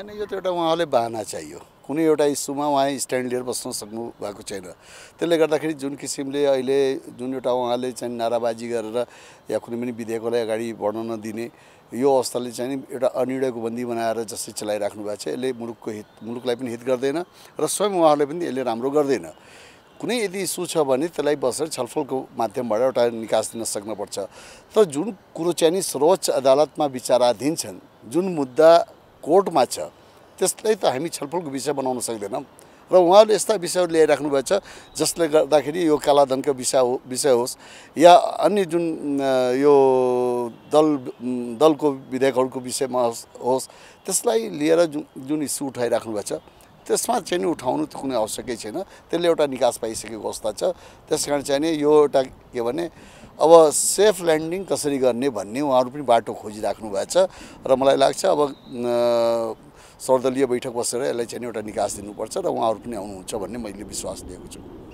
होइन यो त एउटा उहाँले बाहना चाहियो कुनै एउटा इस्युमा उहाँ स्ट्यान्ड लिएर बस्न सक्नु भएको छैन त्यसले गर्दाखेरि जुन किसिमले अहिले जुन एउटा उहाँले चाहिँ नाराबाजी गरेर या कुनै पनि विधेयकलाई अगाडि बढ्न नदिने यो अवस्थाले चाहिँ एउटा अनिर्णयको बन्दी बनाएर जसरी चलाइराख्नु भएको छ यसले मुलुकको हित मुलुकलाई पनि हित गर्दैन र स्वयं उहाँहरूले पनि यसले राम्रो गर्दैन कुनै यदि इस्यु छ भने त्यसलाई बसेर छलफलको माध्यमबाट एउटा निकास दिन सक्नुपर्छ तर जुन कुरो चाहिँ नि सर्वोच्च अदालतमा विचाराधीन छन् जुन मुद्दा कोर्टमा छ त्यसलाई त हामी छलफलको विषय बनाउन सक्दैनौँ र उहाँले यस्ता विषयहरू भएको छ जसले गर्दाखेरि यो कालाधनको विषय हो विषय होस् या अन्य जुन यो दल दलको विधेयकहरूको विषयमा होस् त्यसलाई लिएर जुन जुन इस्यु उठाइराख्नु भएको छ त्यसमा चाहिँ नि उठाउनु त कुनै आवश्यकै छैन त्यसले एउटा निकास पाइसकेको अवस्था छ त्यस कारण चाहिँ यो एउटा के भने अब सेफ ल्यान्डिङ कसरी गर्ने भन्ने उहाँहरू पनि बाटो खोजिराख्नु भएको छ र मलाई लाग्छ अब सर्वदलीय बैठक बसेर यसलाई चाहिँ एउटा निकास दिनुपर्छ र उहाँहरू पनि आउनुहुन्छ भन्ने मैले विश्वास दिएको छु